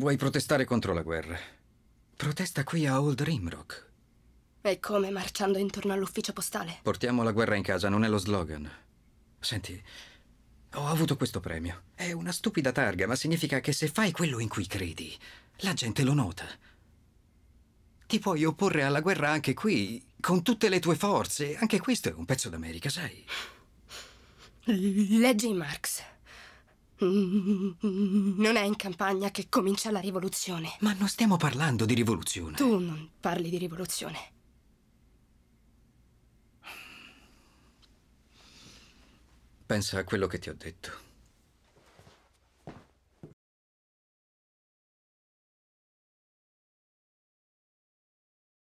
Vuoi protestare contro la guerra? Protesta qui a Old Rimrock. E come marciando intorno all'ufficio postale? Portiamo la guerra in casa, non è lo slogan. Senti, ho avuto questo premio. È una stupida targa, ma significa che se fai quello in cui credi, la gente lo nota. Ti puoi opporre alla guerra anche qui, con tutte le tue forze. Anche questo è un pezzo d'America, sai? Leggi Marx. Non è in campagna che comincia la rivoluzione. Ma non stiamo parlando di rivoluzione. Tu non parli di rivoluzione. Pensa a quello che ti ho detto.